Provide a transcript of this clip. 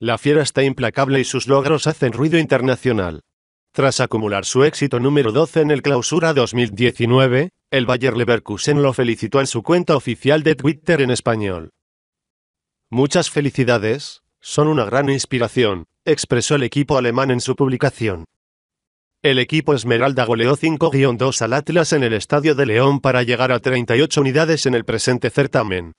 La fiera está implacable y sus logros hacen ruido internacional. Tras acumular su éxito número 12 en el Clausura 2019, el Bayer Leverkusen lo felicitó en su cuenta oficial de Twitter en español. Muchas felicidades, son una gran inspiración, expresó el equipo alemán en su publicación. El equipo Esmeralda goleó 5-2 al Atlas en el Estadio de León para llegar a 38 unidades en el presente certamen.